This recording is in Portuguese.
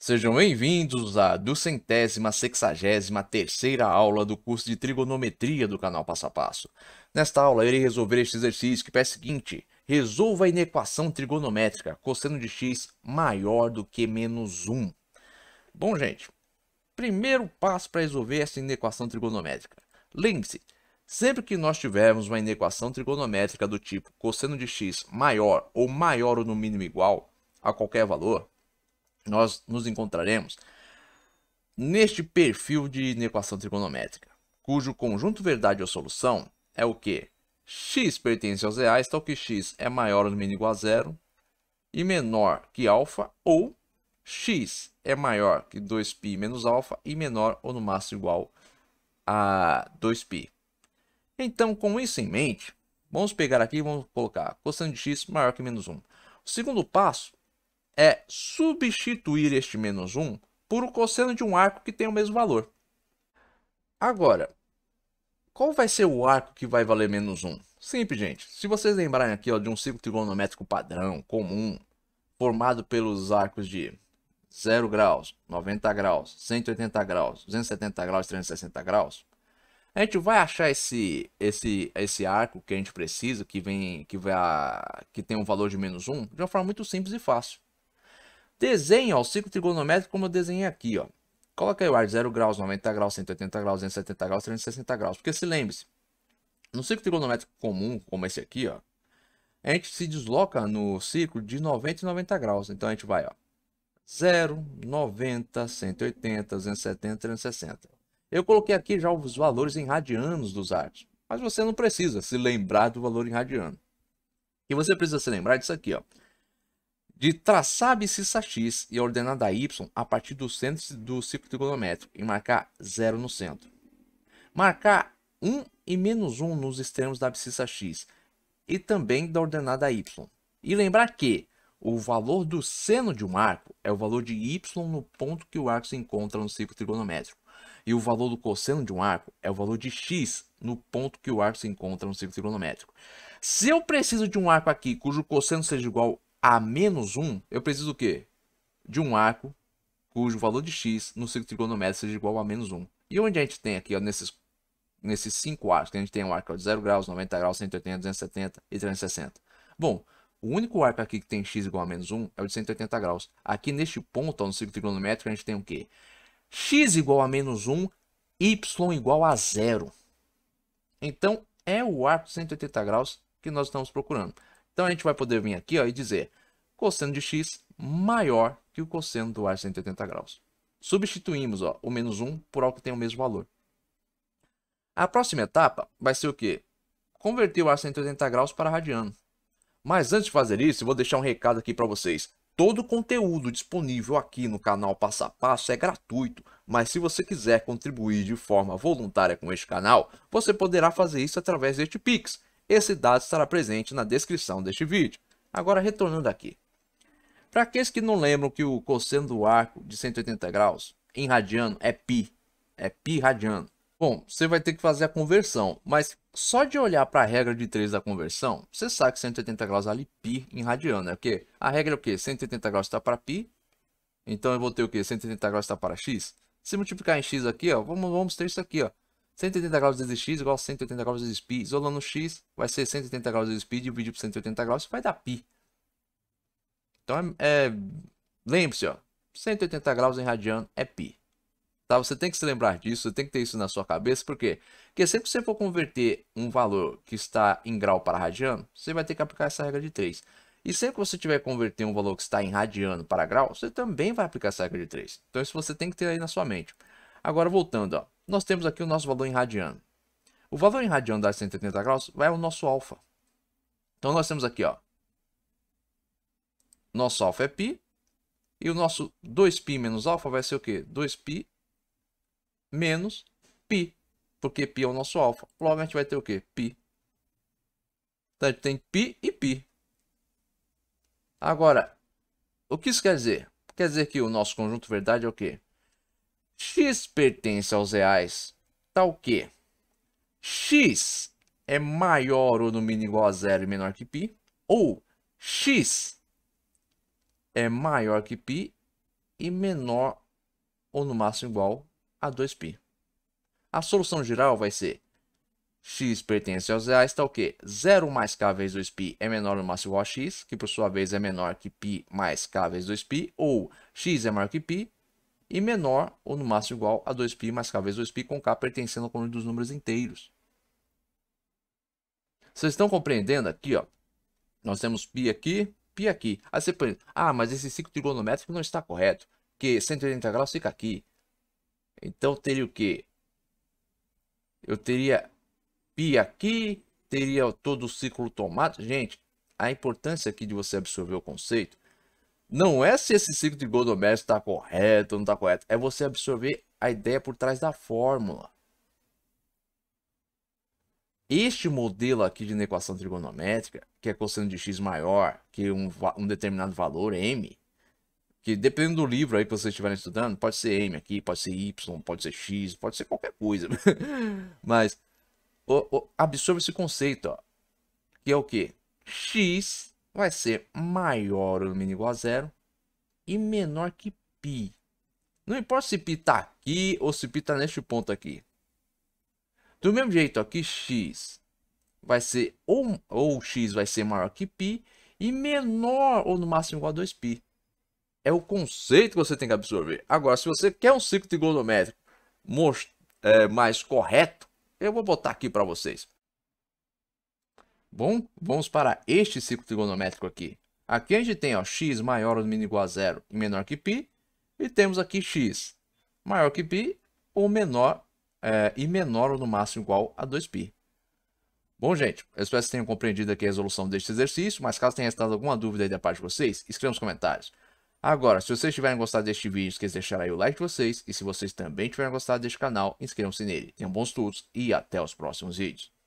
Sejam bem-vindos à duzentésima sexagésima terceira aula do curso de Trigonometria do canal Passo a Passo. Nesta aula, irei resolver este exercício que pede é o seguinte. Resolva a inequação trigonométrica cosseno de x maior do que menos 1. Bom, gente, primeiro passo para resolver essa inequação trigonométrica. Lembre-se, sempre que nós tivermos uma inequação trigonométrica do tipo cosseno de x maior ou maior ou no mínimo igual a qualquer valor, nós nos encontraremos neste perfil de equação trigonométrica, cujo conjunto verdade ou solução é o que x pertence aos reais, tal que x é maior ou menor igual a zero e menor que alfa, ou x é maior que 2π menos alfa e menor ou no máximo igual a 2π. Então, com isso em mente, vamos pegar aqui e vamos colocar cosseno de x maior que menos 1. O segundo passo é substituir este menos 1 por o cosseno de um arco que tem o mesmo valor. Agora, qual vai ser o arco que vai valer menos 1? Simples, gente. Se vocês lembrarem aqui ó, de um ciclo trigonométrico padrão, comum, formado pelos arcos de 0 graus, 90 graus, 180 graus, 270 graus, 360 graus, a gente vai achar esse, esse, esse arco que a gente precisa, que vem, que vai, que tem um valor de menos 1, de uma forma muito simples e fácil. Desenha ó, o ciclo trigonométrico como eu desenhei aqui. Ó. Coloca aí o ar de 0 graus, 90 graus, 180 graus, 170 graus, 360 graus. Porque se lembre-se, no ciclo trigonométrico comum, como esse aqui, ó, a gente se desloca no ciclo de 90 e 90 graus. Então a gente vai ó, 0, 90, 180, 270, 360. Eu coloquei aqui já os valores em radianos dos arcos, mas você não precisa se lembrar do valor em radiano. E você precisa se lembrar é disso aqui, ó de traçar a abscissa x e a ordenada y a partir do centro do ciclo trigonométrico e marcar 0 no centro. Marcar 1 e menos 1 nos extremos da abscissa x e também da ordenada y. E lembrar que o valor do seno de um arco é o valor de y no ponto que o arco se encontra no ciclo trigonométrico. E o valor do cosseno de um arco é o valor de x no ponto que o arco se encontra no ciclo trigonométrico. Se eu preciso de um arco aqui cujo cosseno seja igual a menos 1, eu preciso o quê? De um arco cujo valor de x no ciclo trigonométrico seja igual a menos 1. E onde a gente tem aqui, ó, nesses, nesses cinco arcos, que a gente tem o um arco de 0 graus, 90 graus, 180, 270 e 360. Bom, o único arco aqui que tem x igual a menos 1 é o de 180 graus. Aqui neste ponto, ó, no ciclo trigonométrico, a gente tem o quê? x igual a menos 1, y igual a zero. Então, é o arco de 180 graus que nós estamos procurando. Então a gente vai poder vir aqui ó, e dizer cosseno de x maior que o cosseno do ar 180 graus. Substituímos ó, o menos 1 por algo que tem o mesmo valor. A próxima etapa vai ser o quê? Converter o ar 180 graus para radiano. Mas antes de fazer isso, eu vou deixar um recado aqui para vocês. Todo o conteúdo disponível aqui no canal Passo a Passo é gratuito, mas se você quiser contribuir de forma voluntária com este canal, você poderá fazer isso através deste Pix, esse dado estará presente na descrição deste vídeo. Agora retornando aqui. Para aqueles que não lembram que o cosseno do arco de 180 graus em radiano é π, é π radiano. Bom, você vai ter que fazer a conversão, mas só de olhar para a regra de 3 da conversão, você sabe que 180 graus ali π em radiano, é né? quê? a regra é o quê? 180 graus está para π, então eu vou ter o quê? 180 graus está para x. Se multiplicar em x aqui, ó, vamos, vamos ter isso aqui, ó. 180 graus vezes x igual a 180 graus vezes π. Isolando x, vai ser 180 graus vezes π, dividido por 180 graus, vai dar π. Então, é, é lembre-se, ó, 180 graus em radiano é π. Tá? Você tem que se lembrar disso, você tem que ter isso na sua cabeça, por quê? Porque sempre que você for converter um valor que está em grau para radiano, você vai ter que aplicar essa regra de 3. E sempre que você tiver que converter um valor que está em radiano para grau, você também vai aplicar essa regra de 3. Então isso você tem que ter aí na sua mente. Agora voltando, ó nós temos aqui o nosso valor em radiano. O valor em radiano das 180 graus vai ao nosso alfa. Então nós temos aqui, ó, nosso alfa é π, e o nosso 2π menos alfa vai ser o quê? 2π menos π, porque π é o nosso alfa. Logo, a gente vai ter o quê? π. Então, a gente tem π e π. Agora, o que isso quer dizer? Quer dizer que o nosso conjunto verdade é o quê? X pertence aos reais, tal tá que X é maior ou no mínimo igual a zero e menor que π, ou X é maior que π e menor ou no máximo igual a 2π. A solução geral vai ser x pertence aos reais, tal tá que 0 mais k vezes 2π é menor ou no máximo igual a x, que por sua vez é menor que π mais k vezes 2π, ou x é maior que π e menor ou no máximo igual a 2π mais k vezes 2π com k pertencendo ao conjunto dos números inteiros. Vocês estão compreendendo aqui, ó? Nós temos π aqui, π aqui. Aí você pensa, ah, mas esse ciclo trigonométrico não está correto, porque 180 graus fica aqui. Então teria o quê? Eu teria π aqui, teria todo o ciclo tomado. Gente, a importância aqui de você absorver o conceito não é se esse ciclo de está correto ou não está correto. É você absorver a ideia por trás da fórmula. Este modelo aqui de equação trigonométrica, que é cosseno de x maior que um, um determinado valor, m, que dependendo do livro aí que vocês estiverem estudando, pode ser m aqui, pode ser y, pode ser x, pode ser qualquer coisa. Mas o, o, absorve esse conceito, ó, que é o que? x vai ser maior ou menor igual a zero e menor que π. Não importa se π está aqui ou se π está neste ponto aqui. Do mesmo jeito aqui, x vai ser ou, ou x vai ser maior que π e menor ou no máximo igual a 2π. É o conceito que você tem que absorver. Agora, se você quer um ciclo trigonométrico é, mais correto, eu vou botar aqui para vocês. Bom, vamos para este ciclo trigonométrico aqui. Aqui a gente tem ó, x maior ou menos igual a zero e menor que π. E temos aqui x maior que π ou menor é, e menor ou no máximo igual a 2π. Bom, gente, eu espero que tenham compreendido aqui a resolução deste exercício, mas caso tenha restado alguma dúvida aí da parte de vocês, escreva nos comentários. Agora, se vocês tiverem gostado deste vídeo, esqueça de deixar aí o like de vocês, e se vocês também tiverem gostado deste canal, inscrevam-se nele. Tenham bons estudos e até os próximos vídeos.